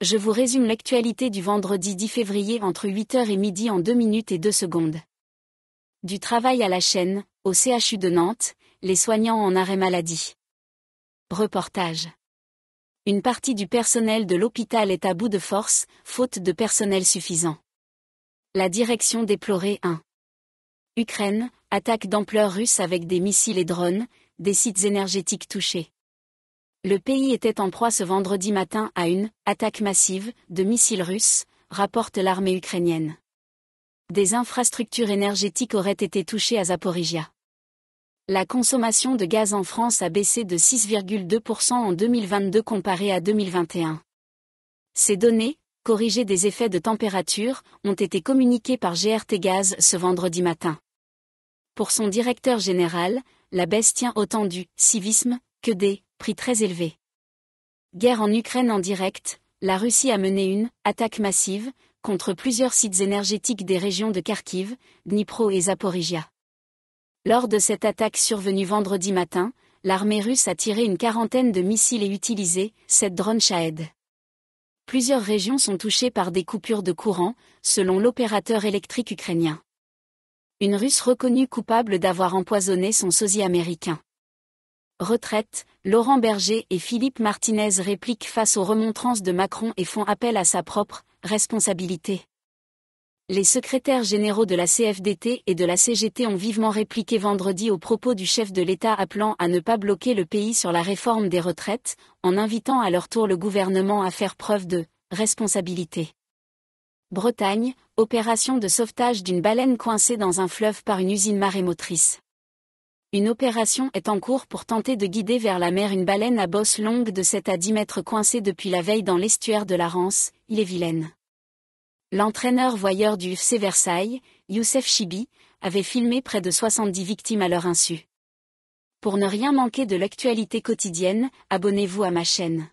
je vous résume l'actualité du vendredi 10 février entre 8h et midi en 2 minutes et 2 secondes. Du travail à la chaîne, au CHU de Nantes, les soignants en arrêt maladie. Reportage. Une partie du personnel de l'hôpital est à bout de force, faute de personnel suffisant. La direction déplorait 1. Ukraine, attaque d'ampleur russe avec des missiles et drones, des sites énergétiques touchés. Le pays était en proie ce vendredi matin à une attaque massive de missiles russes, rapporte l'armée ukrainienne. Des infrastructures énergétiques auraient été touchées à Zaporizhia. La consommation de gaz en France a baissé de 6,2% en 2022 comparé à 2021. Ces données, corrigées des effets de température, ont été communiquées par GRT Gaz ce vendredi matin. Pour son directeur général, la baisse tient autant du civisme que des prix très élevé. Guerre en Ukraine en direct, la Russie a mené une attaque massive contre plusieurs sites énergétiques des régions de Kharkiv, Dnipro et Zaporizhia. Lors de cette attaque survenue vendredi matin, l'armée russe a tiré une quarantaine de missiles et utilisé sept drones Shahed. Plusieurs régions sont touchées par des coupures de courant, selon l'opérateur électrique ukrainien. Une Russe reconnue coupable d'avoir empoisonné son sosie américain retraite, Laurent Berger et Philippe Martinez répliquent face aux remontrances de Macron et font appel à sa propre responsabilité. Les secrétaires généraux de la CFDT et de la CGT ont vivement répliqué vendredi aux propos du chef de l'État appelant à ne pas bloquer le pays sur la réforme des retraites, en invitant à leur tour le gouvernement à faire preuve de responsabilité. Bretagne, opération de sauvetage d'une baleine coincée dans un fleuve par une usine marémotrice. Une opération est en cours pour tenter de guider vers la mer une baleine à bosse longue de 7 à 10 mètres coincée depuis la veille dans l'estuaire de la Rance, il est vilaine. L'entraîneur voyeur du FC Versailles, Youssef Chibi, avait filmé près de 70 victimes à leur insu. Pour ne rien manquer de l'actualité quotidienne, abonnez-vous à ma chaîne.